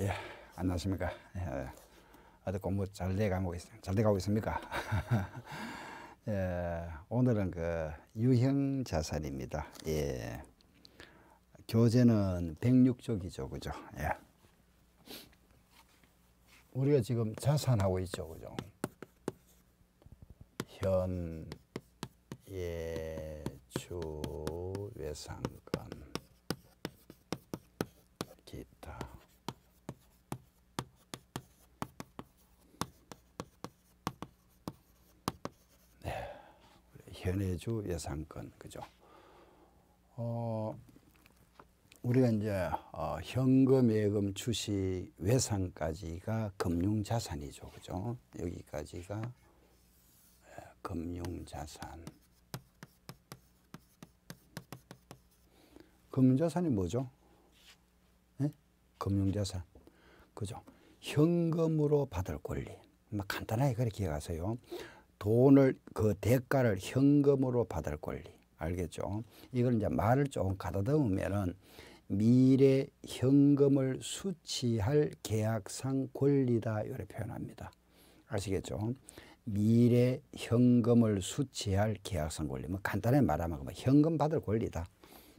예, 안녕하십니까. 예, 어디 공부 잘 돼가고, 있, 잘 돼가고 있습니까? 예, 오늘은 그 유형 자산입니다. 예. 교재는 106쪽이죠. 그죠? 예. 우리가 지금 자산하고 있죠. 그죠? 현, 예, 주, 외상, 견해주 예산권 그죠? 어, 우리가 이제 어, 현금, 예금, 주식, 외상까지가 금융자산이죠, 그죠? 여기까지가 예, 금융자산. 금융자산이 뭐죠? 네? 금융자산, 그죠? 현금으로 받을 권리. 막 뭐, 간단하게 그렇게 기억하세요. 돈을 그 대가를 현금으로 받을 권리 알겠죠? 이걸 이제 말을 조금 가다듬으면은 미래 현금을 수취할 계약상 권리다 이렇게 표현합니다. 아시겠죠? 미래 현금을 수취할 계약상 권리. 뭐 간단히 말하면 뭐 현금 받을 권리다.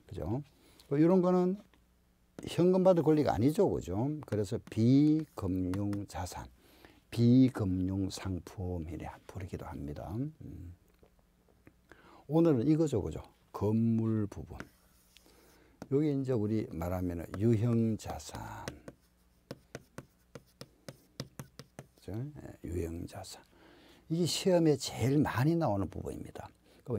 그죠? 뭐 이런 거는 현금 받을 권리가 아니죠. 그죠? 그래서 비금융 자산. 비금융 상품이라 부르기도 합니다. 음. 오늘은 이거죠, 그죠? 건물 부분. 여기 이제 우리 말하면 유형 자산. 예, 유형 자산. 이게 시험에 제일 많이 나오는 부분입니다.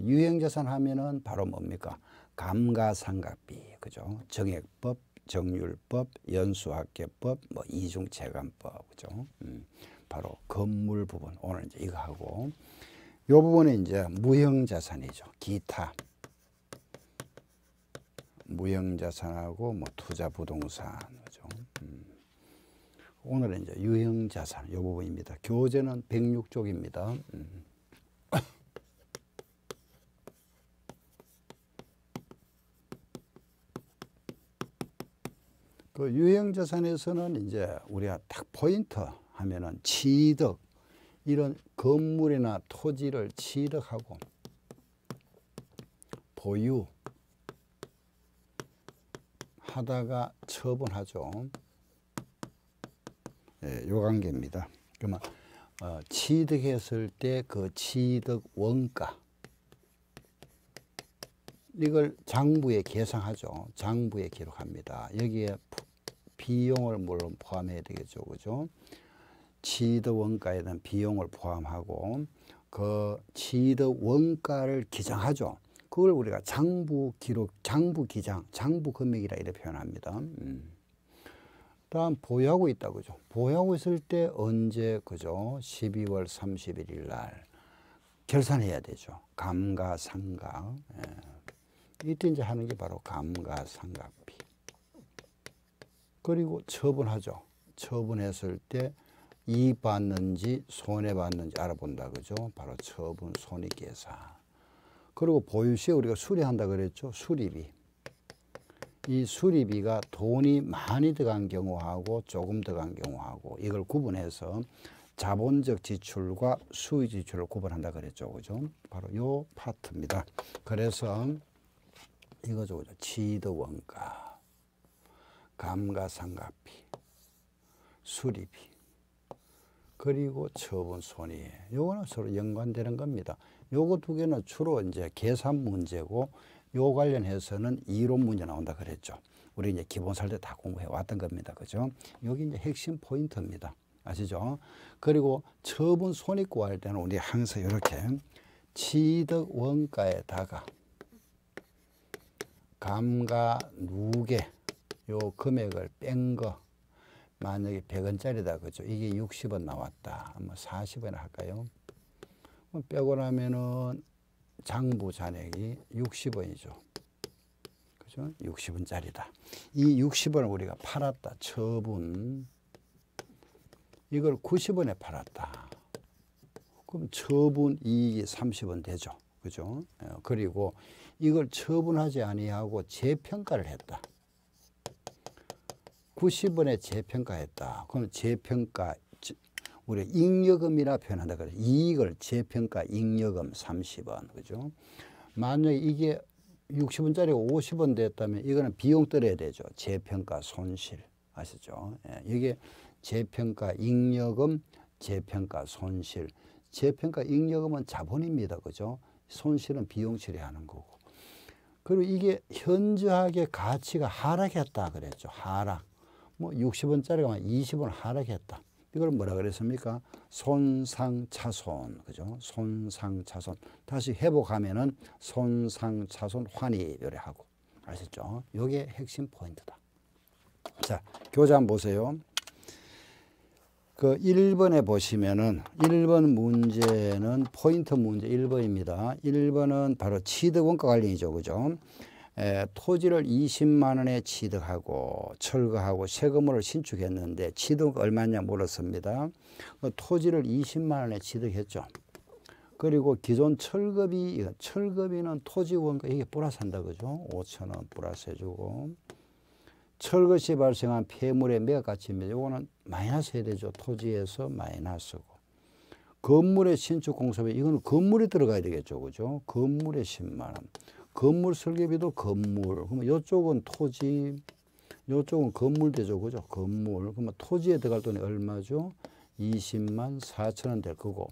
유형 자산 하면은 바로 뭡니까? 감가상각비. 그죠? 정액법, 정률법, 연수학계법, 뭐 이중채감법. 그죠? 음. 바로 건물 부분 오늘 이제 이거 하고 요 부분에 이제 무형 자산이죠 기타 무형 자산하고 뭐 투자 부동산 그죠 음. 오늘은 이제 유형 자산 요 부분입니다 교재는 106쪽입니다 음. 그 유형 자산에서는 이제 우리가 딱 포인트 하면은 취득 이런 건물이나 토지를 취득하고 보유 하다가 처분하죠. 예, 요 관계입니다. 그러면 어, 취득했을 때 그 취득 원가 이걸 장부에 계상하죠. 장부에 기록합니다. 여기에 비용을 물론 포함해야 되겠죠. 그죠? 취득 원가에 대한 비용을 포함하고 그 취득 원가를 기장하죠. 그걸 우리가 장부 기록, 장부 기장, 장부 금액이라 이렇게 표현합니다. 음. 다음 보유하고 있다 그죠. 보유하고 있을 때 언제 그죠? 12월 31일 날 결산해야 되죠. 감가상각. 예. 이때 이제 하는 게 바로 감가상각비. 그리고 처분하죠. 처분했을 때 이봤는지 손해봤는지 알아본다 그죠? 바로 처분 손익계산. 그리고 보유세 우리가 수리한다 그랬죠? 수리비. 이 수리비가 돈이 많이 들어간 경우하고 조금 들어간 경우하고 이걸 구분해서 자본적 지출과 수의 지출을 구분한다 그랬죠. 그죠? 바로 요 파트입니다. 그래서 이거죠. 그죠? 지도 원가, 감가상각비, 수리비, 그리고 처분 손해. 요거는 서로 연관되는 겁니다. 요거 두 개는 주로 이제 계산 문제고 요 관련해서는 이론 문제 나온다 그랬죠. 우리 이제 기본살 때다 공부해 왔던 겁니다. 그죠? 여기 이제 핵심 포인트입니다. 아시죠? 그리고 처분 손익 구할 때는 우리 항상 이렇게 취득 원가에다가 감가 누계 요 금액을 뺀거 만약에 100원짜리다 그죠? 이게 60원 나왔다. 뭐 40원 할까요? 빼고 나면은 장부 잔액이 60원이죠. 그죠? 60원짜리다. 이 60원을 우리가 팔았다. 처분. 이걸 90원에 팔았다. 그럼 처분 이익이 30원 되죠. 그죠? 어, 그리고 이걸 처분하지 아니하고 재평가를 했다. 90원에 재평가했다. 그럼 재평가 우리 잉여금이라 표현한다 그래. 이익을 재평가 잉여금 30원. 그죠? 만약 에 이게 60원짜리 50원 됐다면 이거는 비용 떨어야 되죠. 재평가 손실. 아시죠? 예, 이게 재평가 잉여금, 재평가 손실. 재평가 잉여금은 자본입니다. 그죠? 손실은 비용 처리하는 거고. 그리고 이게 현저하게 가치가 하락했다 그랬죠. 하락. 뭐 60원짜리가 20원 하락했다. 이걸 뭐라 그랬습니까? 손상차손. 그죠? 손상차손. 다시 회복하면은 손상차손 환희요래 하고. 아셨죠? 요게 핵심 포인트다. 자, 교재 한번 보세요. 그 1번에 보시면은 1번 문제는 포인트 문제 1번입니다. 1번은 바로 취득원가 관련이죠. 그죠? 토지를 20만 원에 취득하고 철거하고 세금으로 신축했는데 취득 얼마냐 물었습니다. 그 토지를 20만 원에 취득했죠. 그리고 기존 철거비, 철거비는 토지원가 이게 플러스한다 그죠? 5천 원 플러스 해주고 철거시 발생한 폐물의 매가치입니다. 각 이거는 마이너스 해야 되죠. 토지에서 마이너스고 건물의 신축 공사비 이거는 건물이 들어가야 되겠죠, 그죠? 건물에 10만 원. 건물 설계비도 건물. 그러면 이쪽은 토지, 이쪽은 건물 대조, 그죠? 건물. 그러면 토지에 들어갈 돈이 얼마죠? 20만 4천 원 될 거고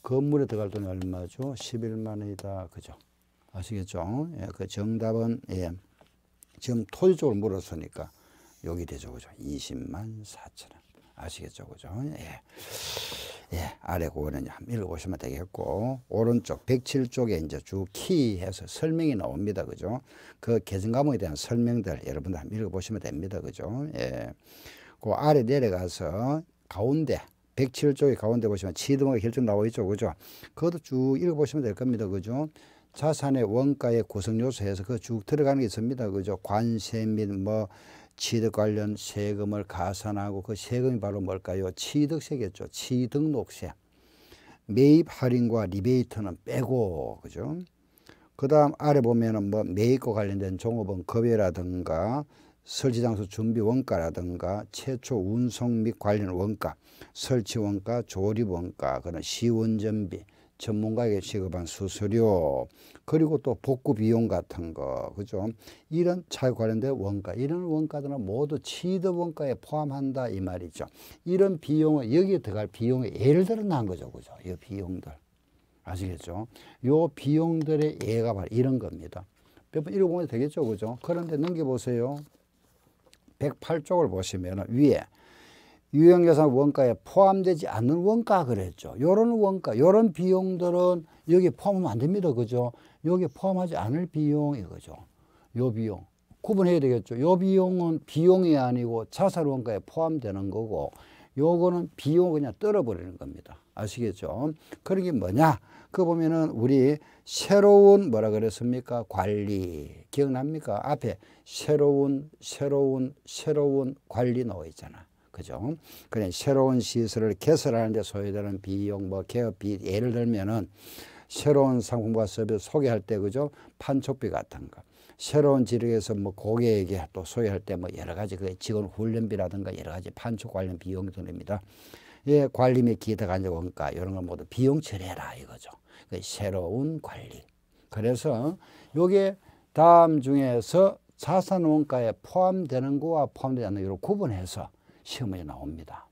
건물에 들어갈 돈이 얼마죠? 11만 원이다. 그죠? 아시겠죠? 예, 그 정답은 예. 지금 토지 쪽을 물었으니까 여기 대조, 그죠? 20만 4천 원. 아시겠죠? 그죠? 예. 예, 아래 고거는 한번 읽어보시면 되겠고 오른쪽 107쪽에 이제 주 키해서 설명이 나옵니다. 그죠? 그 개선 과목에 대한 설명들 여러분들 한번 읽어보시면 됩니다. 그죠? 예. 그 아래 내려가서 가운데 1 0 7쪽에 가운데 보시면 치등의 드 결정 나와 있죠. 그죠? 그것도 쭉 읽어보시면 될 겁니다. 그죠? 자산의 원가의 구성 요소에서 그 쭉 들어가는 게 있습니다. 그죠? 관세 및뭐 취득 관련 세금을 가산하고 그 세금이 바로 뭘까요? 취득세겠죠. 취득록세 매입 할인과 리베이트는 빼고 그죠? 그 다음 아래 보면은 뭐 매입과 관련된 종업원 급여라든가 설치장소 준비 원가라든가 최초 운송 및 관련 원가, 설치 원가, 조립 원가, 그런 시운전비, 전문가에게 지급한 수수료 그리고 또 복구 비용 같은 거 그죠 이런 차에 관련된 원가 이런 원가들은 모두 취득 원가에 포함한다 이 말이죠 이런 비용은 여기에 들어갈 비용이 예를 들어 난 거죠 그죠 이 비용들 아시겠죠 요 비용들의 예가 바로 이런 겁니다 몇 번 읽어보면 되겠죠 그죠 그런데 넘겨보세요 108쪽을 보시면 위에 유형예산 원가에 포함되지 않는 원가 그랬죠. 요런 원가, 요런 비용들은 여기 포함하면 안 됩니다. 그죠? 여기 포함하지 않을 비용 이거죠. 요 비용. 구분해야 되겠죠. 요 비용은 비용이 아니고 자살 원가에 포함되는 거고 요거는 비용 그냥 떨어버리는 겁니다. 아시겠죠? 그런 게 뭐냐? 그 보면은 우리 새로운 뭐라 그랬습니까? 관리. 기억납니까? 앞에 새로운, 새로운, 새로운 관리 나와 있잖아. 그죠? 그냥 그러니까 새로운 시설을 개설하는데 소요되는 비용, 뭐 개업비, 예를 들면은 새로운 상품과 서비스 소개할 때 그죠? 판촉비 같은 거. 새로운 지역에서 뭐 고객에게 또 소개할 때 뭐 여러 가지 그 직원 훈련비라든가 여러 가지 판촉 관련 비용 이등립니다 예, 관리 및 기타 간접 원가 이런 걸 모두 비용 처리해라 이거죠. 그 새로운 관리. 그래서 요게 다음 중에서 자산 원가에 포함되는 거와 포함되지 않는 거를 구분해서 시험에 나옵니다.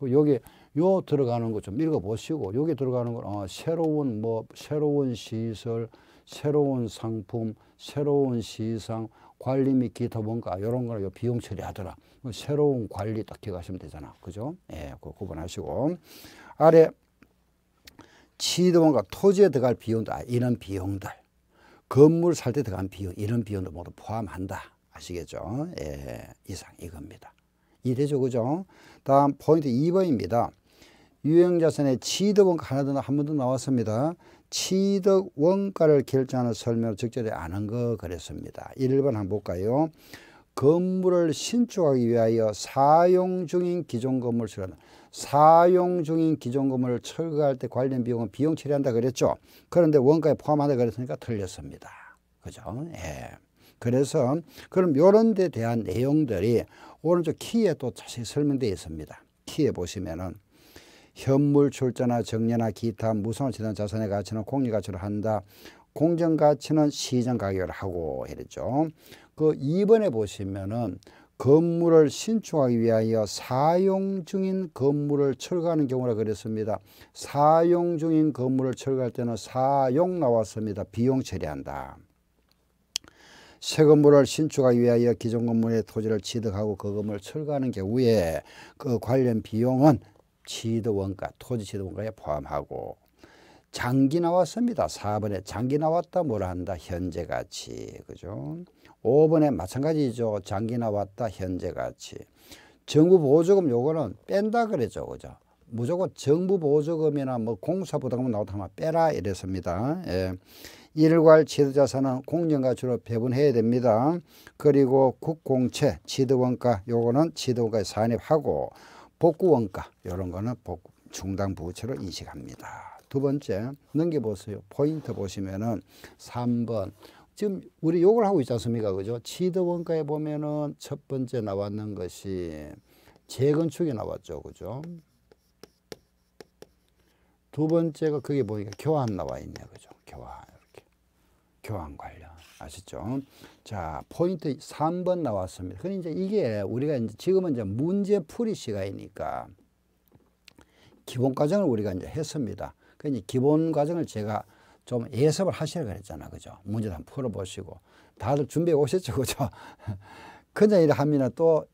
그 여기 요 들어가는 거 좀 읽어보시고 여기 들어가는 건 어, 새로운 뭐 새로운 시설, 새로운 상품, 새로운 시상, 관리 및 기타 뭔가 이런 거요 비용 처리하더라. 그 새로운 관리 딱 기억하시면 되잖아. 그죠? 예, 그 구분하시고 아래 치도 뭔가 토지에 들어갈 비용도 아, 이런 비용들 건물 살 때 들어간 비용 이런 비용도 모두 포함한다. 아시겠죠? 예, 이상 이겁니다. 이래죠 그죠? 다음 포인트 2번입니다. 유형자산의 취득원가 하나 더한번도 나왔습니다. 취득원가를 결정하는 설명을 적절히 아는 거 그랬습니다. 1번 한번 볼까요? 건물을 신축하기 위하여 사용 중인 기존 건물 수련 사용 중인 기존 건물을 철거할 때 관련 비용은 비용 처리한다 그랬죠. 그런데 원가에 포함한다 그랬으니까 틀렸습니다. 그죠? 예. 그래서 그럼 요런 데 대한 내용들이 오른쪽 키에 또 자세히 설명되어 있습니다. 키에 보시면은 현물 출자나 정려나 기타 무상을 지난 자산의 가치는 공리 가치로 한다. 공정 가치는 시정 가격을 하고 이랬죠. 그 2번에 보시면은 건물을 신축하기 위하여 사용 중인 건물을 철거하는 경우라 그랬습니다. 사용 중인 건물을 철거할 때는 사용 나왔습니다. 비용 처리한다. 새 건물을 신축하기 위하여 기존 건물의 토지를 취득하고 그 건물을 철거하는 경우에 그 관련 비용은 취득원가, 토지 취득원가에 포함하고 장기 나왔습니다. 4번에 장기 나왔다 뭐라 한다 현재 가치. 그죠? 5번에 마찬가지죠. 장기 나왔다 현재 가치. 정부 보조금 요거는 뺀다 그랬죠. 그죠? 무조건 정부 보조금이나 뭐 공사 부담금 나오다 하면 빼라 이랬습니다. 예. 일괄 지도자산은 공정가 주로 배분해야 됩니다. 그리고 국공채 지도원가 요거는 지도가 산입하고 복구원가 이런 거는 복구, 중당 부채로 인식합니다. 두 번째 넘겨보세요. 포인트 보시면은 3번 지금 우리 요걸 하고 있지 않습니까? 그죠? 지도원가에 보면은 첫 번째 나왔는 것이 재건축이 나왔죠. 그죠? 두 번째가 그게 보니까 교환 나와 있네. 그죠? 교환. 교환 관련. 아시죠? 자, 포인트 3번 나왔습니다. 그 이제 이게 우리가 이제 지금은 이제 문제 풀이 시간이니까 기본 과정을 우리가 이제 했습니다. 그러니 기본 과정을 제가 좀 예습을 하시라고 했잖아. 그죠? 문제 한 풀어보시고. 다들 준비해 오셨죠? 그죠? 그냥 이래 하면 또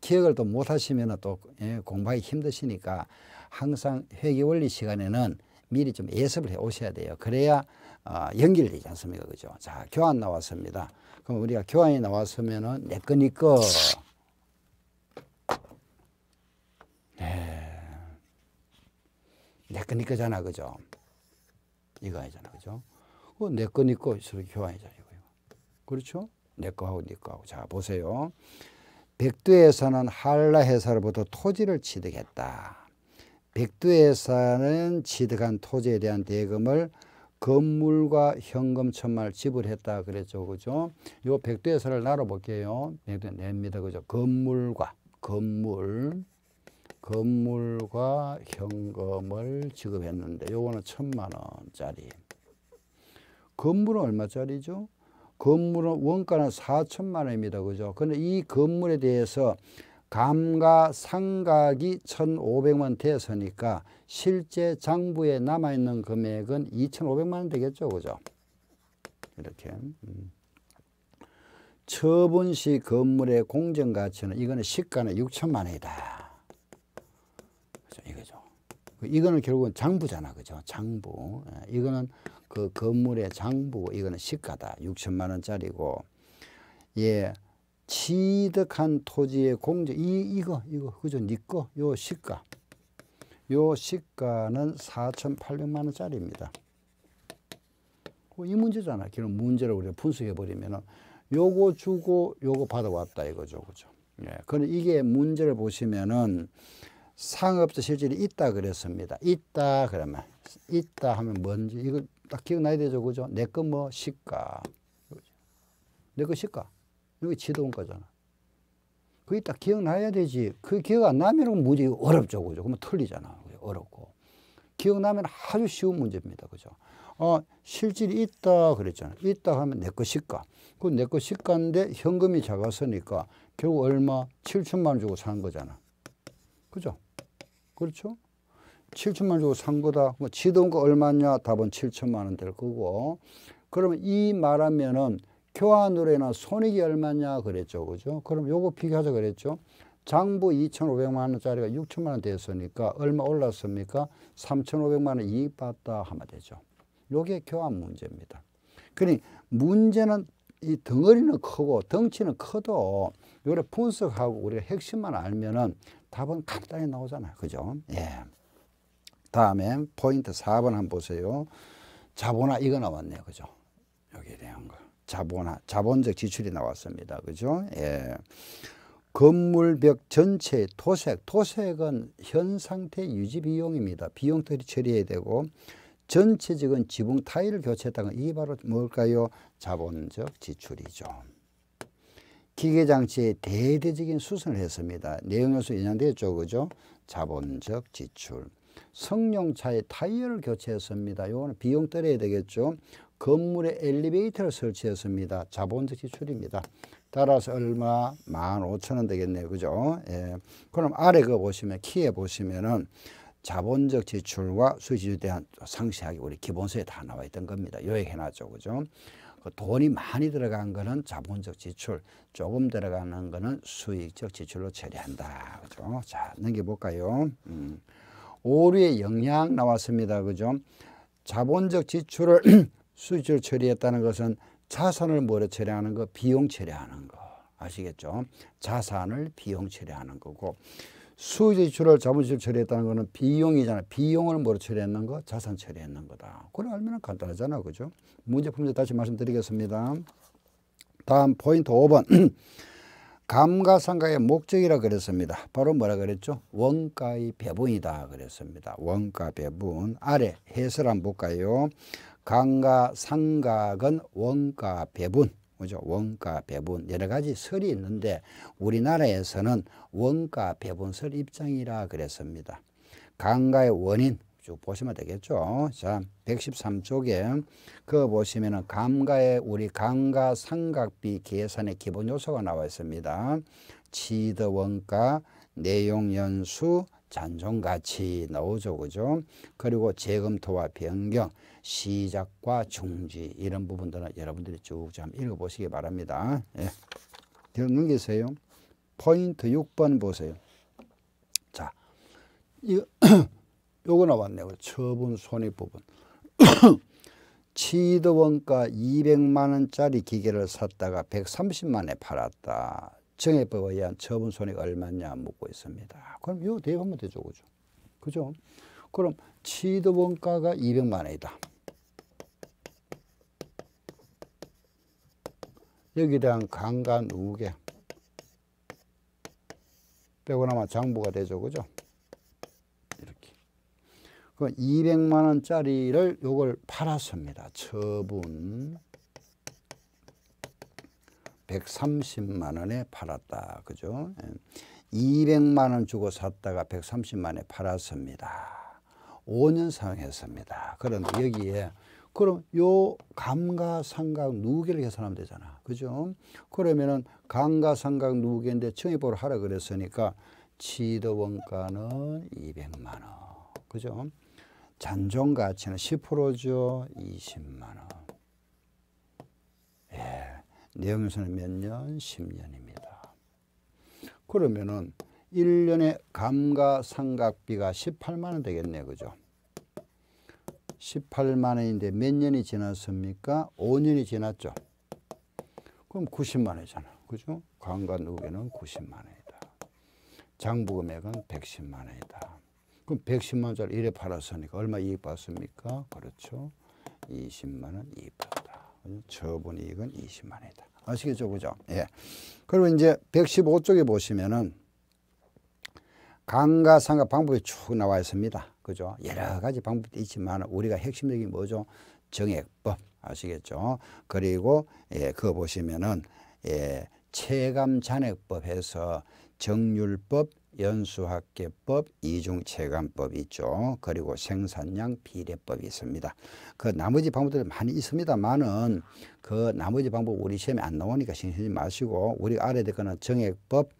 기억을 또 못 하시면 또 예, 공부하기 힘드시니까 항상 회계 원리 시간에는 미리 좀 예습을 해 오셔야 돼요. 그래야 아, 연결되지 않습니까? 그죠? 자, 교환 나왔습니다. 그럼 우리가 교환이 나왔으면은 내 네 거니까 네. 내 네 거니까잖아. 그죠? 이거 아니잖아. 그죠? 어, 내 네 거니까 서로 교환이잖아. 요 그렇죠? 내 거하고 네 거하고. 자, 보세요. 백두에서는 한라 회사로부터 토지를 취득했다. 백두에서는 취득한 토지에 대한 대금을 건물과 현금 천만을 지불했다 그랬죠. 그죠? 요 백두에서를 나눠볼게요. 백두 냅니다. 그죠? 건물과 건물 건물과 현금을 지급했는데 요거는 천만 원짜리 건물은 얼마짜리죠? 건물은 원가는 4천만 원입니다. 그죠? 근데 이 건물에 대해서 감가 상각이 1 5 0 0만 대서니까 실제 장부에 남아있는 금액은 2 5 0 0만원 되겠죠. 그죠? 이렇게. 음. 처분 시 건물의 공정 가치는 이거는 시가는 6천만 원이다. 그죠? 이거죠. 이거는 결국은 장부잖아. 그죠? 장부. 예, 이거는 그 건물의 장부. 이거는 시가다. 6천만 원짜리고. 예. 취득한 토지의 공제 이 이거 이거 그죠 니꺼 네요 시가 요 시가는 4,800만 원짜리입니다. 어, 이 문제잖아. 그런 문제를 우리가 분석해 버리면은 요거 주고 요거 받아왔다 이거죠, 그죠? 예. 그런 그러니까 이게 문제를 보시면은 상업자 실질이 있다 그랬습니다. 있다 그러면 있다 하면 뭔지 이거 딱 기억나야 되죠, 그죠? 내거뭐 시가 내거 시가 이게 지도인 거잖아. 그게 딱 기억나야 되지. 그 기억 안 나면 무지 어렵죠. 그죠? 그러면 틀리잖아. 어렵고. 기억나면 아주 쉬운 문제입니다. 그죠? 어, 실질이 있다 그랬잖아. 있다 하면 내 것일까? 그 내 것일까인데 현금이 작았으니까 결국 얼마? 7천만 원 주고 산 거잖아. 그죠? 그렇죠? 7천만 원 주고 산 거다. 뭐 지도가 얼마냐? 답은 7천만 원 될 거고. 그러면 이 말하면은 교환으로 인한 손익이 얼마냐 그랬죠. 그죠? 그럼 요거 비교하자 그랬죠. 장부 2,500만 원짜리가 6천만 원 됐으니까 얼마 올랐습니까? 3,500만 원 이익 봤다 하면 되죠. 요게 교환 문제입니다. 그니 문제는 이 덩어리는 크고 덩치는 커도 요래 분석하고 우리가 핵심만 알면은 답은 간단히 나오잖아요. 그죠? 예. 다음에 포인트 4번 한번 보세요. 자본화 이거 나왔네요. 그죠? 여기 에 대한 거. 자본, 자본적 지출이 나왔습니다. 그죠? 예. 건물벽 전체의 토색, 토색은 현 상태 유지 비용입니다. 비용 처리해야 되고 전체적인 지붕 타일을 교체했다는 이게 바로 뭘까요? 자본적 지출이죠. 기계장치에 대대적인 수선을 했습니다. 내용요소 인양되었죠. 그죠? 자본적 지출. 성룡차의 타이어를 교체했습니다. 요거는 비용 떨어야 되겠죠. 건물에 엘리베이터를 설치했습니다. 자본적 지출입니다. 따라서 얼마? 만 오천 원 되겠네요. 그죠? 예. 그럼 아래 그 보시면 키에 보시면은 자본적 지출과 수지에 대한 상세하게 우리 기본서에 다 나와 있던 겁니다. 요약해놨죠. 그죠? 그 돈이 많이 들어간 거는 자본적 지출, 조금 들어가는 거는 수익적 지출로 처리한다. 그죠? 자, 넘겨볼까요? 음. 오류의 영향 나왔습니다. 그죠? 자본적 지출을 수질 처리했다는 것은 자산을 뭐로 처리하는 거? 비용 처리하는 거. 아시겠죠? 자산을 비용 처리하는 거고 수지출을 자본실 처리했다는 거는 비용이잖아. 비용을 뭐로 처리했는 거? 자산 처리했는 거다. 그걸 알면 간단하잖아. 그죠? 문제 품질 다시 말씀드리겠습니다. 다음 포인트 5번. 감가상각의 목적이라 그랬습니다. 바로 뭐라 그랬죠? 원가의 배분이다 그랬습니다. 원가 배분. 아래 해설 한번 볼까요? 강가 상각은 원가 배분 그죠? 원가 배분 여러 가지 설이 있는데 우리나라에서는 원가 배분설 입장이라 그랬습니다. 강가의 원인 쭉 보시면 되겠죠. 자, 113쪽에 그 보시면은 감가의 우리 감가 상각비 계산의 기본 요소가 나와 있습니다. 치드 원가, 내용 연수, 잔존가치 나오죠. 그죠? 그리고 재검토와 변경, 시작과 중지 이런 부분들은 여러분들이 쭉 좀 읽어보시기 바랍니다. 예. 넘기세요. 포인트 6번 보세요. 자, 이거, 요거 나왔네요. 처분 손익 부분. 치드 원가 200만 원짜리 기계를 샀다가 130만에 팔았다. 정액법에 의한 처분 손익 얼마냐 묻고 있습니다. 그럼 요 대입하면 되죠. 그죠? 그죠? 그럼 취득 원가가 200만 원이다. 여기에 대한 강간 우계 빼고 나면 장부가 되죠. 그죠? 이렇게. 그 200만 원짜리를 요걸 팔았습니다. 처분. 130만 원에 팔았다. 그죠? 200만 예. 원 주고 샀다가 130만 원에 팔았습니다. 5년 사용했습니다. 그런데 여기에 그럼 요 감가상각 누계를 계산하면 되잖아. 그죠? 그러면은 감가상각 누계인데 청해보를 하라 그랬으니까 취득 원가는 200만 원. 그죠? 잔존 가치는 10%죠. 20만 원. 내용에서는 몇 년? 10년입니다. 그러면은 1년에 감가 상각비가 18만원 되겠네 그죠? 18만원인데 몇 년이 지났습니까? 5년이 지났죠. 그럼 90만원이잖아. 그죠? 관과 누계는 90만원이다. 장부 금액은 110만원이다. 그럼 110만원짜리 1에 팔았으니까 얼마 이익 받습니까? 그렇죠. 20만원 이익 받 처분 이익은 20만 원이다. 아시겠죠? 그죠? 예. 그리고 이제 115쪽에 보시면은 강과 상가 방법이 쭉 나와 있습니다. 그죠? 여러 가지 방법도 있지만 우리가 핵심적인 뭐죠? 정액법. 아시겠죠? 그리고 예, 그거 보시면은 예, 체감 잔액법 해서 정률법, 연수학계법, 이중체감법 있죠. 그리고 생산량 비례법이 있습니다. 그 나머지 방법들이 많이 있습니다만은 그 나머지 방법 우리 시험에 안 나오니까 신경쓰지 마시고 우리가 알아야 될 거는 정액법,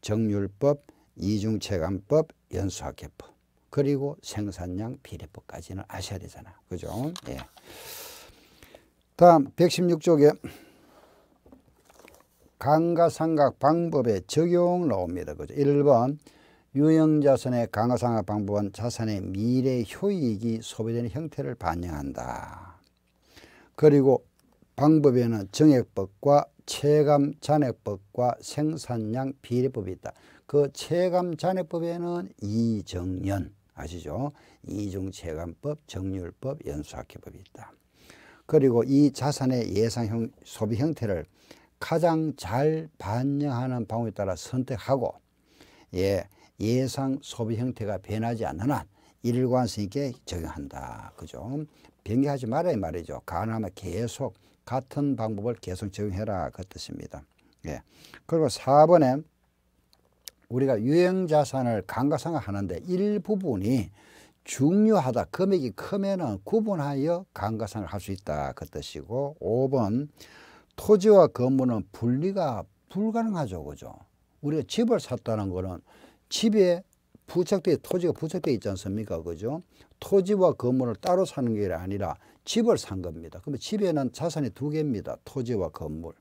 정률법, 이중체감법, 연수학계법 그리고 생산량 비례법까지는 아셔야 되잖아. 그죠? 예. 다음 116쪽에 강가상각 방법의 적용 나옵니다. 그죠? 1번 유형자산의 강가상각 방법은 자산의 미래 효익이 소비되는 형태를 반영한다. 그리고 방법에는 정액법과 체감 잔액법과 생산량 비례법이 있다. 그 체감 잔액법에는 이정연 아시죠? 이중 체감법, 정률법, 연수학회법이 있다. 그리고 이 자산의 예상 소비 형태를 가장 잘 반영하는 방법에 따라 선택하고 예, 예상 소비 형태가 변하지 않는 한 일관성 있게 적용한다. 그죠? 변경하지 말아야 말이죠. 가능하면 계속 같은 방법을 계속 적용해라. 그 뜻입니다. 예. 그리고 4번에 우리가 유형자산을 감가상각하는데 일부분이 중요하다. 금액이 크면 은 구분하여 감가상각할 수 있다. 그 뜻이고 5번 토지와 건물은 분리가 불가능하죠. 그죠? 우리가 집을 샀다는 거는 집에 부착돼 토지가 부착돼 있지 않습니까? 그죠? 토지와 건물을 따로 사는 게 아니라 집을 산 겁니다. 그러면 집에는 자산이 두 개입니다. 토지와 건물.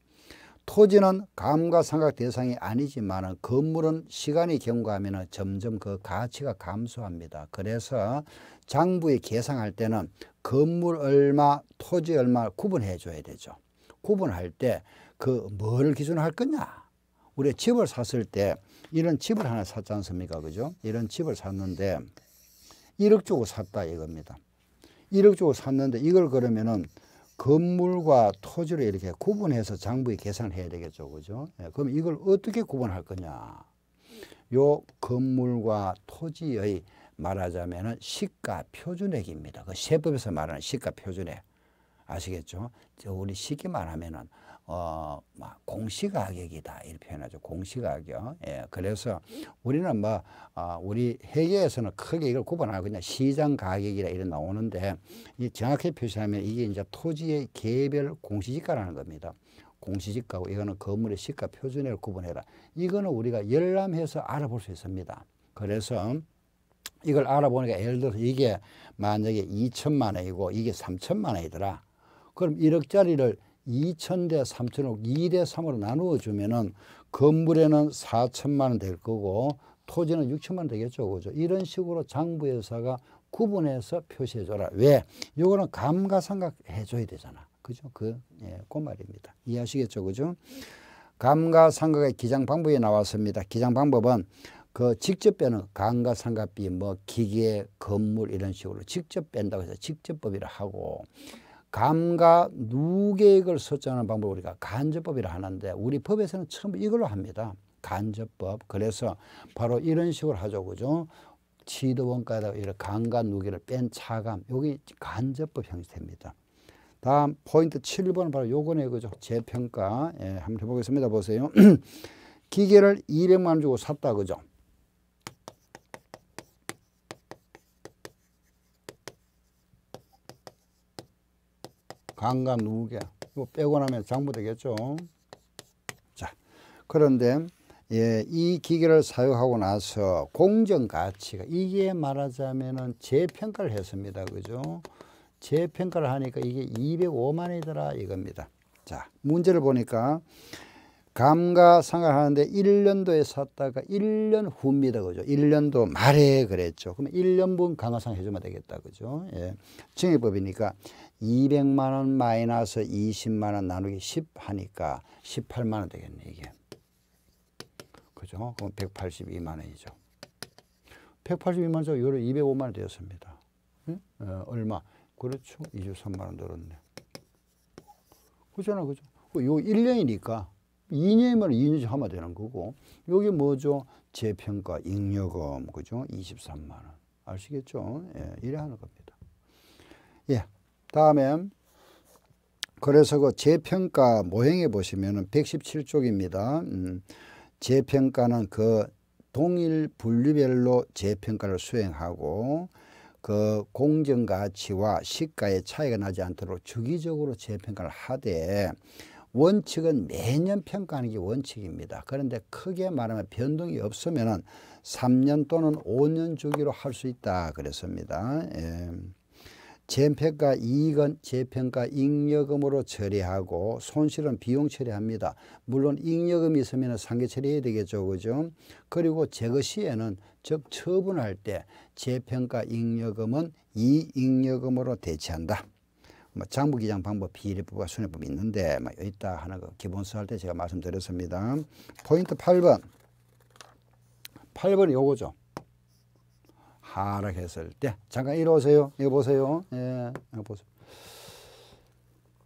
토지는 감가상각 대상이 아니지만 건물은 시간이 경과하면 점점 그 가치가 감소합니다. 그래서 장부에 계상할 때는 건물 얼마, 토지 얼마 구분해 줘야 되죠. 구분할 때그 뭐를 기준으로 할 거냐. 우리 집을 샀을 때 이런 집을 하나 샀지 않습니까? 그죠? 이런 집을 샀는데 1억 주고 샀다 이겁니다. 1억 주고 샀는데 이걸 그러면은 건물과 토지를 이렇게 구분해서 장부의 계산을 해야 되겠죠. 그죠? 예, 그럼 이걸 어떻게 구분할 거냐. 요 건물과 토지의 말하자면 은 시가 표준액입니다. 그 세법에서 말하는 시가 표준액. 아시겠죠? 우리 쉽게 말하면은 어, 공시가격이다 이렇게 표현하죠. 공시가격. 예, 그래서 우리는 뭐 어, 우리 회계에서는 크게 이걸 구분하고 그냥 시장 가격이라 이런 나오는데 이 정확히 표시하면 이게 이제 토지의 개별 공시지가라는 겁니다. 공시지가고 이거는 건물의 시가 표준액을 구분해라. 이거는 우리가 열람해서 알아볼 수 있습니다. 그래서 이걸 알아보니까 예를 들어서 이게 만약에 2천만 원이고 이게 3천만 원이더라. 그럼 1억짜리를 2천대 3천억 2대 3으로 나누어 주면은 건물에는 4천만 원 될 거고 토지는 6천만 원 되겠죠. 그죠? 이런 식으로 장부회사가 구분해서 표시해 줘라. 왜? 요거는 감가상각 해 줘야 되잖아. 그죠? 그, 예, 그 말입니다. 이해하시겠죠? 그죠? 감가상각의 기장 방법이 나왔습니다. 기장 방법은 그 직접 빼는 감가상각비 뭐 기계, 건물 이런 식으로 직접 뺀다고 해서 직접법이라 하고 감과 누계액을 설정하는 방법을 우리가 간접법이라 하는데 우리 법에서는 처음 이걸로 합니다. 간접법. 그래서 바로 이런 식으로 하죠. 그죠? 치도원가에다 가 이런 간과 누계를 뺀 차감. 여기 간접법 형식됩니다. 다음 포인트 7번 은 바로 요거네 요 그죠? 재평가. 예, 한번 해보겠습니다. 보세요. 기계를 200만 원 주고 샀다. 그죠? 강감 누계 이거 빼고 나면 장부 되겠죠. 자 그런데 예, 이 기계를 사용하고 나서 공정 가치가 이게 말하자면은 재평가를 했습니다. 그죠? 재평가를 하니까 이게 205만이더라 이겁니다. 자, 문제를 보니까 감가 상각하는데 1년도에 샀다가 1년 후입니다. 그죠? 1년도 말에 그랬죠. 그럼 1년분 감가상 해주면 되겠다. 그죠? 예. 증액법이니까 200만 원 마이너스 20만 원 나누기 10 하니까 18만 원 되겠네 이게. 그죠? 그럼 182만 원이죠. 182만 원에서 요로 205만 원 되었습니다. 응? 어, 얼마? 그렇죠. 23만 원 들었네. 그잖아, 그죠? 그 요 1년이니까 2년이면 2년씩 하면 되는 거고 여기 뭐죠? 재평가, 잉여금, 그죠? 23만 원. 아시겠죠? 예, 이래 하는 겁니다. 예, 다음에 그래서 그 재평가 모형에 보시면 117쪽입니다. 음, 재평가는 그 동일 분류별로 재평가를 수행하고 그 공정 가치와 시가의 차이가 나지 않도록 주기적으로 재평가를 하되 원칙은 매년 평가하는 게 원칙입니다. 그런데 크게 말하면 변동이 없으면 3년 또는 5년 주기로 할 수 있다 그랬습니다. 예. 재평가 이익은 재평가 잉여금으로 처리하고 손실은 비용 처리합니다. 물론 잉여금이 있으면 상계 처리해야 되겠죠. 그죠? 그리고 제거 시에는 즉 처분할 때 재평가 잉여금은 이익여금으로 대체한다. 뭐 장부기장 방법, 비례법과 순회법이 있는데 뭐 있다 하나거 그 기본서 할 때 제가 말씀드렸습니다. 포인트 8번. 8번이 요거죠. 타락했을 때 잠깐 이리 오세요. 이거 보세요. 예, 이거 보세요.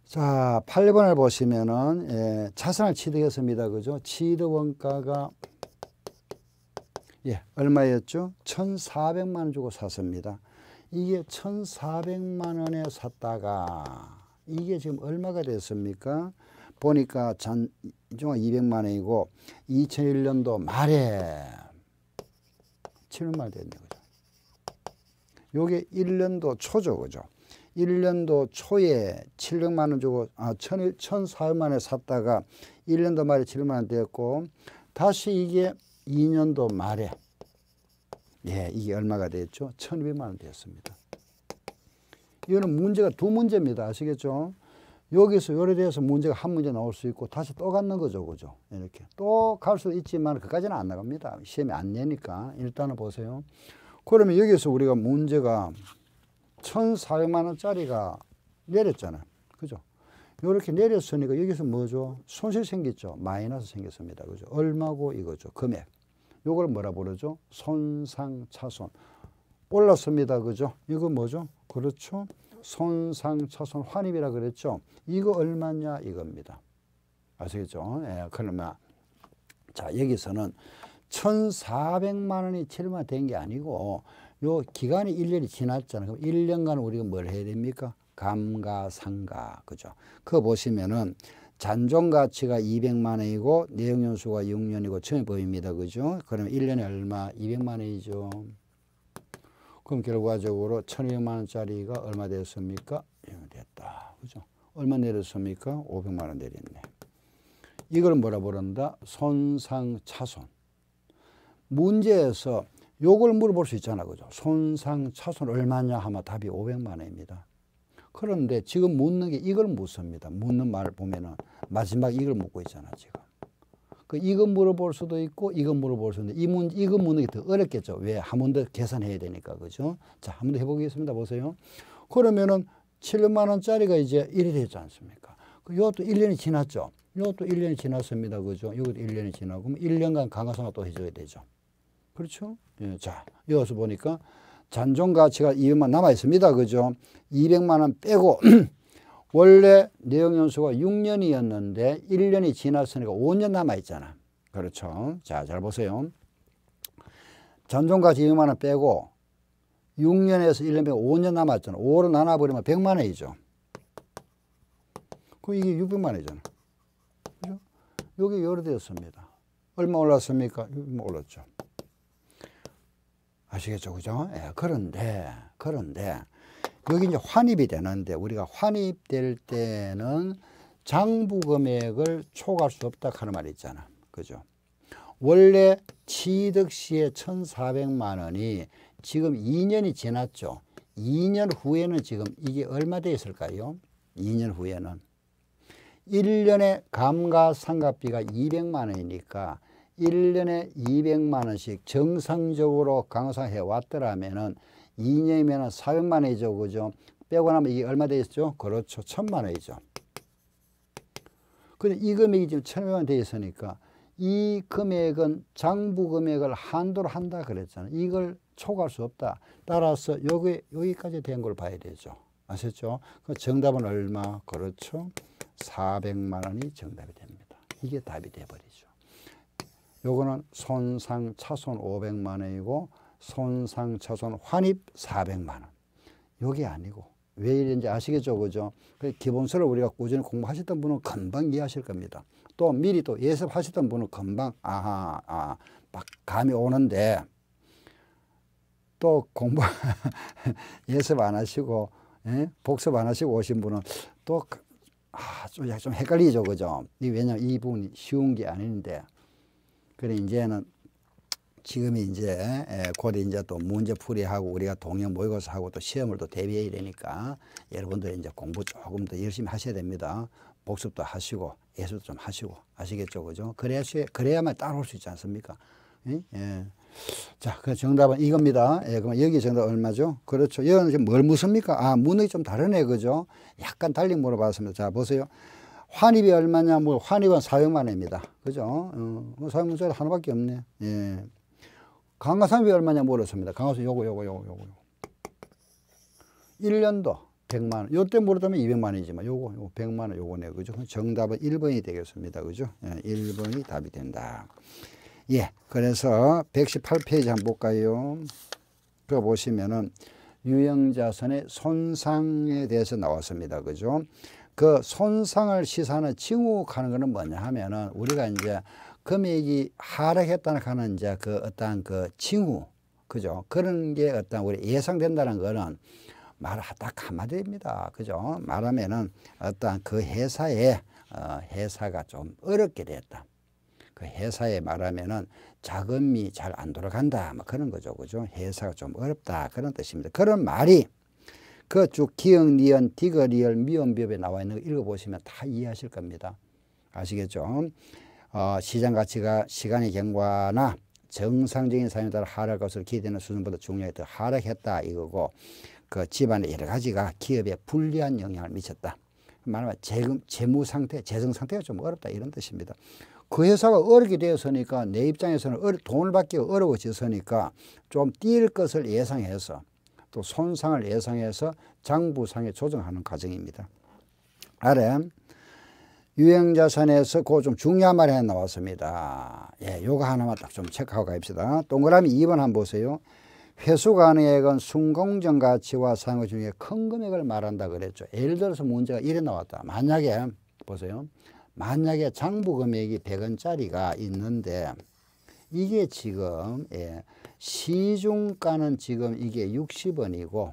자, 8번을 보시면은 예, 자산을 취득했습니다. 그죠? 취득 원가가 예, 얼마였죠? 1,400만 원 주고 샀습니다. 이게 1,400만 원에 샀다가 이게 지금 얼마가 됐습니까? 보니까 잔종 200만 원이고 2001년도 말에 7월 말 됐네. 그죠? 요게 1년도 초죠. 그죠? 1년도 초에 700만 원 주고 아, 1,400만 원에 샀다가 1년도 말에 7만 원 되었고 다시 이게 2년도 말에 예, 이게 얼마가 되었죠? 1,200만 원 되었습니다. 이거는 문제가 두 문제입니다. 아시겠죠? 여기서 요래 대해서 문제가 한 문제 나올 수 있고 다시 또 갖는 거죠. 그죠? 이렇게. 또 갈 수 있지만 그까지는 안 나갑니다. 시험이 안 내니까. 일단은 보세요. 그러면 여기서 우리가 문제가 1,400만 원짜리가 내렸잖아요. 그죠? 이렇게 내렸으니까 여기서 뭐죠? 손실 생겼죠? 마이너스 생겼습니다. 그죠? 얼마고 이거죠? 금액. 요걸 뭐라 부르죠? 손상차손. 올랐습니다. 그죠? 이거 뭐죠? 그렇죠? 손상차손 환입이라 그랬죠? 이거 얼마냐? 이겁니다. 아시겠죠? 예, 그러면 자, 여기서는 1 4 0 0만 원이 체류만된 게 아니고 요 기간이 1년이 지났잖아요. 그럼 1년간 우리가 뭘 해야 됩니까? 감가상가. 그죠? 그거 보시면은 잔존 가치가 200만 원이고 내용 연수가 6년이고 처음에 보입니다. 그죠? 그러면 1년에 얼마? 200만 원이죠. 그럼 결과적으로 1,200만 원짜리가 얼마 됐습니까? 예, 됐다. 그죠? 얼마 내렸습니까? 500만 원 내렸네. 이걸 뭐라 부른다? 손상차손. 문제에서 요걸 물어볼 수 있잖아. 그죠? 손상 차손 얼마냐 하면 답이 500만 원입니다. 그런데 지금 묻는 게 이걸 묻습니다. 묻는 말을 보면은 마지막 이걸 묻고 있잖아, 지금. 그 이거 물어볼 수도 있고 이거 물어볼 수도 있는데 이 문, 이거 묻는 게 더 어렵겠죠. 왜? 한 번 더 계산해야 되니까. 그죠? 자, 한 번 더 해보겠습니다. 보세요. 그러면은 7만 원짜리가 이제 1이 되지 않습니까? 그 이것도 1년이 지났죠. 이것도 1년이 지났습니다. 그죠? 이것도 1년이 지나고 1년간 강화성화 또 해줘야 되죠. 그렇죠? 예, 자, 이어서 보니까 잔존 가치가 200만 남아 있습니다. 그죠? 200만 원 빼고 원래 내용 연수가 6년이었는데 1년이 지났으니까 5년 남아 있잖아. 그렇죠? 자, 잘 보세요. 잔존 가치 200만 원 빼고 6년에서 1년 빼고 5년 남았잖아. 5로 나눠 버리면 100만 원이죠. 그 이게 600만 원이잖아. 그죠? 여기 열이 되었습니다. 얼마 올랐습니까? 올랐죠. 아시겠죠? 그죠? 예, 그런데, 그런데, 여기 이제 환입이 되는데, 우리가 환입될 때는 장부 금액을 초과할 수 없다 하는 말이 있잖아. 그죠? 원래 취득 시에 천사백만 원이 지금 이년이 지났죠. 이년 후에는 지금 이게 얼마 돼 있을까요? 이년 후에는. 일년에 감가상각비가 이백만 원이니까 1년에 200만 원씩 정상적으로 강사 해왔더라면 2년이면 400만 원이죠. 그죠? 빼고 나면 이게 얼마 되겠죠? 그렇죠. 1000만 원이죠. 근데 이 금액이 지금 1000만 원되 있으니까 이 금액은 장부 금액을 한도로 한다 그랬잖아요. 이걸 초과할 수 없다. 따라서 여기, 여기까지 된 걸 봐야 되죠. 아셨죠? 그 정답은 얼마? 그렇죠. 400만 원이 정답이 됩니다. 이게 답이 돼버리죠. 요거는 손상 차손 500만 원이고 손상 차손 환입 400만 원. 요게 아니고 왜 이런지 아시겠죠, 그죠? 그 기본서를 우리가 꾸준히 공부하셨던 분은 금방 이해하실 겁니다. 또 미리 또 예습하셨던 분은 금방 아하 아, 막 감이 오는데 또 공부 예습 안 하시고 예? 복습 안 하시고 오신 분은 또 그, 아, 좀 헷갈리죠, 그죠? 왜냐 면이 부분이 쉬운 게 아닌데 그래 이제는 지금이 이제 곧 이제 또 문제 풀이하고 우리가 동영 모의고사하고 또 시험을 또 대비해야 되니까 여러분들 이제 공부 조금 더 열심히 하셔야 됩니다. 복습도 하시고 예습도좀 하시고 아시겠죠 그죠? 그래야 그래야만 따라올 수 있지 않습니까? 예. 자, 그 정답은 이겁니다. 예, 그럼 여기 정답 얼마죠? 그렇죠. 여기는 지금 뭘 묻습니까? 아, 문이 좀 다르네, 그죠? 약간 달리 물어봤습니다. 자, 보세요. 환입이 얼마냐 뭐 환입은 사용만입니다 그죠 어, 뭐 사형문자 하나밖에 없네 예 강화산입이 얼마냐 물었습니다 뭐 강화산 요거 요거 요거 요거 1년도 100만원 요때 물었다면 2 0 0만이지만 요거 요거 100만원 요거네 그죠 정답은 1번이 되겠습니다 그죠 예, 1번이 답이 된다 예 그래서 118페이지 한번 볼까요 그 보시면은 유형자선의 손상에 대해서 나왔습니다 그죠 그 손상을 시사하는 징후하는 거는 뭐냐 하면은 우리가 이제 금액이 하락했다는 하는 이제 그 어떠한 그 징후 그죠 그런 게 어떤 우리 예상된다는 거는 말딱 하 한마디입니다 그죠 말하면은 어떠한 그 회사에 어, 회사가 좀 어렵게 됐다 그 회사에 말하면은 자금이 잘 안 돌아간다 뭐 그런 거죠 그죠 회사가 좀 어렵다 그런 뜻입니다 그런 말이 그쭉 기역, 니언디거리얼 미음, 비읍에 나와 있는 거 읽어보시면 다 이해하실 겁니다. 아시겠죠? 어, 시장 가치가 시간의 경과나 정상적인 사용에 따라 하락할 것으 기대되는 수준보다 중량이 더 하락했다 이거고 그 집안의 여러 가지가 기업에 불리한 영향을 미쳤다. 말하면 재금, 재무 상태, 재정 상태가 좀 어렵다 이런 뜻입니다. 그 회사가 어렵게 되었으니까 내 입장에서는 어려, 돈을 받기 어려워졌으니까 좀 뛸 것을 예상해서 또 손상을 예상해서 장부상에 조정하는 과정입니다. RM 유형자산에서 그 좀 중요한 말이 하나 나왔습니다. 예, 요거 하나만 딱 좀 체크하고 갑시다. 동그라미 2번 한번 보세요. 회수 가능액은 순공정 가치와 사용 중에 큰 금액을 말한다 그랬죠. 예를 들어서 문제가 이래 나왔다. 만약에 보세요. 만약에 장부 금액이 100원짜리가 있는데 이게 지금 예, 시중가는 지금 이게 60원이고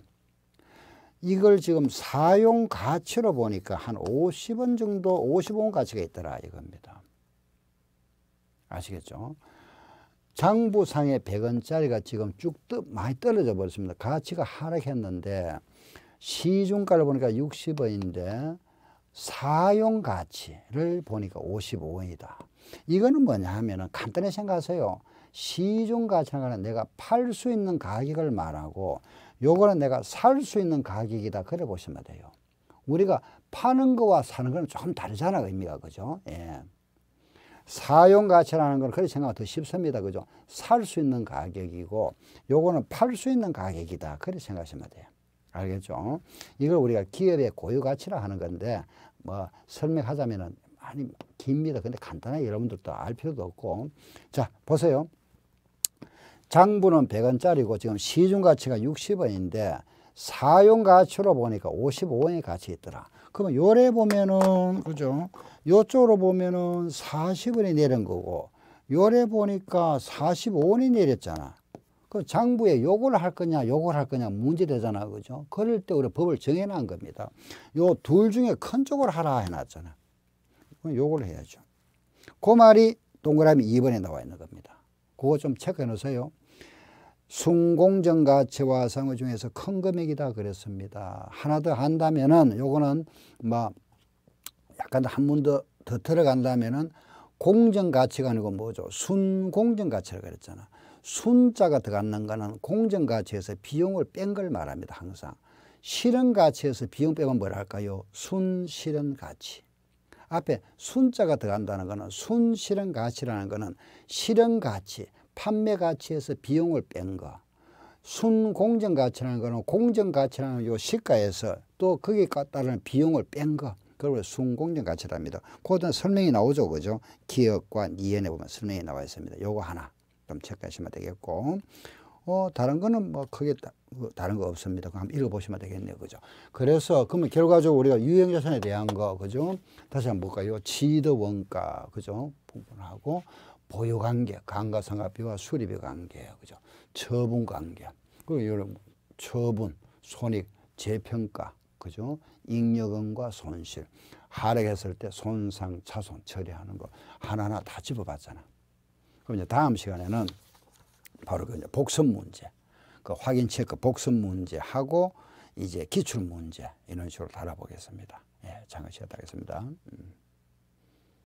이걸 지금 사용 가치로 보니까 한 50원 정도 50원 가치가 있더라 이겁니다. 아시겠죠? 장부상의 100원짜리가 지금 쭉 떠, 많이 떨어져 버렸습니다. 가치가 하락했는데 시중가를 보니까 60원인데 사용 가치를 보니까 55원이다. 이거는 뭐냐 하면은 간단히 생각하세요. 시중 가치는 라 내가 팔 수 있는 가격을 말하고 요거는 내가 살 수 있는 가격이다 그래 보시면 돼요. 우리가 파는 거와 사는 거는 조금 다르잖아 의미가 그죠? 예. 사용 가치라는 건 그렇게 생각하면 더 쉽습니다. 그죠? 살 수 있는 가격이고 요거는 팔 수 있는 가격이다. 그렇게 생각하시면 돼요. 알겠죠? 이걸 우리가 기업의 고유 가치라 하는 건데 뭐 설명하자면은 많이 깁니다. 근데 간단하게 여러분들도 알 필요도 없고 자 보세요. 장부는 100원짜리고 지금 시중가치가 60원인데 사용가치로 보니까 55원의 가치 있더라. 그러면 요래 보면은 그죠? 요쪽으로 보면은 40원이 내린 거고 요래 보니까 45원이 내렸잖아. 그 장부에 요걸 할 거냐 요걸 할 거냐 문제되잖아 그죠 그럴 때 우리 법을 정해놓은 겁니다 요 둘 중에 큰 쪽을 하라 해놨잖아 요걸 해야죠. 그 말이 동그라미 2번에 나와 있는 겁니다. 그거 좀 체크해 놓으세요. 순공정과 재화상호 중에서 큰 금액이다 그랬습니다. 하나 더 한다면은 요거는 뭐 약간 한 문 더 더 들어간다면은 공정가치가 아니고 뭐죠? 순공정가치라고 그랬잖아. 순자가 들어가는 거는 공정가치에서 비용을 뺀 걸 말합니다. 항상. 실현가치에서 비용 빼면 뭐랄까요? 순실현가치. 앞에 순자가 들어간다는 것은 순실현 가치라는 것은 실현 가치, 판매 가치에서 비용을 뺀 거. 순공정 가치라는 것은 공정 가치라는 요 시가에서 또 거기에 따른 비용을 뺀 거. 그걸 순공정 가치랍니다. 그것도 설명이 나오죠. 그죠? 기업과 이해에 보면 설명이 나와 있습니다. 요거 하나. 좀 체크하시면 되겠고. 어, 다른 거는 뭐 크게 그 다른 거 없습니다. 그럼 한번 읽어보시면 되겠네요. 그죠? 그래서, 그러면 결과적으로 우리가 유형자산에 대한 거, 그죠? 다시 한번 볼까요? 지드 원가, 그죠? 부분하고 보유관계, 강가상각비와 수리비 관계, 그죠? 처분 관계, 그리고 이런 처분, 손익, 재평가, 그죠? 잉여금과 손실, 하락했을 때 손상, 차손 처리하는 거 하나하나 다 짚어봤잖아. 그럼 이제 다음 시간에는 바로 그 복선 문제. 그 확인 체크 그 복습 문제하고 이제 기출 문제 이런 식으로 달아보겠습니다. 예, 장을 시작하겠습니다. 음.